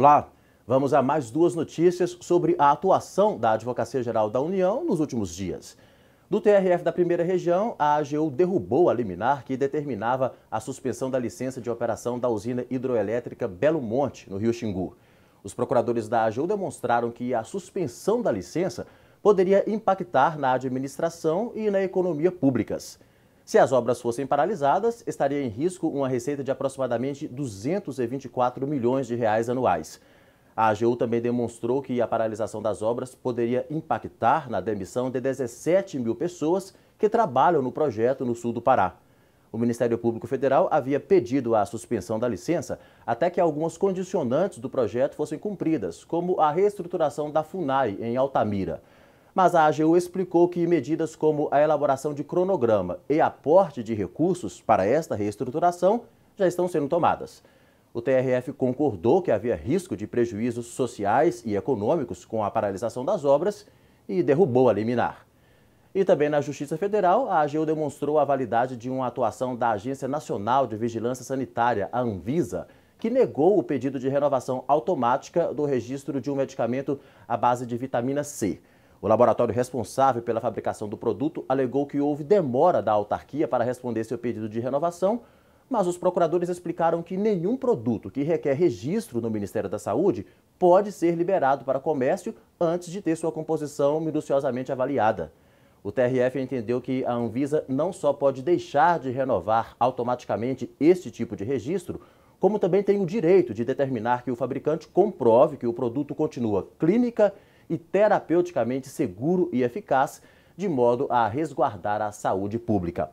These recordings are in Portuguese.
Olá, vamos a mais duas notícias sobre a atuação da Advocacia Geral da União nos últimos dias. Do TRF da primeira região, a AGU derrubou a liminar que determinava a suspensão da licença de operação da usina hidroelétrica Belo Monte, no Rio Xingu. Os procuradores da AGU demonstraram que a suspensão da licença poderia impactar na administração e na economia públicas. Se as obras fossem paralisadas, estaria em risco uma receita de aproximadamente 224 milhões de reais anuais. A AGU também demonstrou que a paralisação das obras poderia impactar na demissão de 17 mil pessoas que trabalham no projeto no sul do Pará. O Ministério Público Federal havia pedido a suspensão da licença até que algumas condicionantes do projeto fossem cumpridas, como a reestruturação da FUNAI em Altamira mas a AGU explicou que medidas como a elaboração de cronograma e aporte de recursos para esta reestruturação já estão sendo tomadas. O TRF concordou que havia risco de prejuízos sociais e econômicos com a paralisação das obras e derrubou a liminar. E também na Justiça Federal, a AGU demonstrou a validade de uma atuação da Agência Nacional de Vigilância Sanitária, a Anvisa, que negou o pedido de renovação automática do registro de um medicamento à base de vitamina C. O laboratório responsável pela fabricação do produto alegou que houve demora da autarquia para responder seu pedido de renovação, mas os procuradores explicaram que nenhum produto que requer registro no Ministério da Saúde pode ser liberado para comércio antes de ter sua composição minuciosamente avaliada. O TRF entendeu que a Anvisa não só pode deixar de renovar automaticamente este tipo de registro, como também tem o direito de determinar que o fabricante comprove que o produto continua clínica e terapeuticamente seguro e eficaz, de modo a resguardar a saúde pública.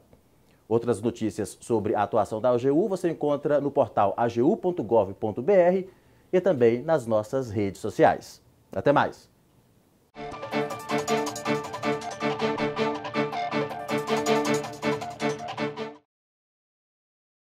Outras notícias sobre a atuação da AGU você encontra no portal agu.gov.br e também nas nossas redes sociais. Até mais!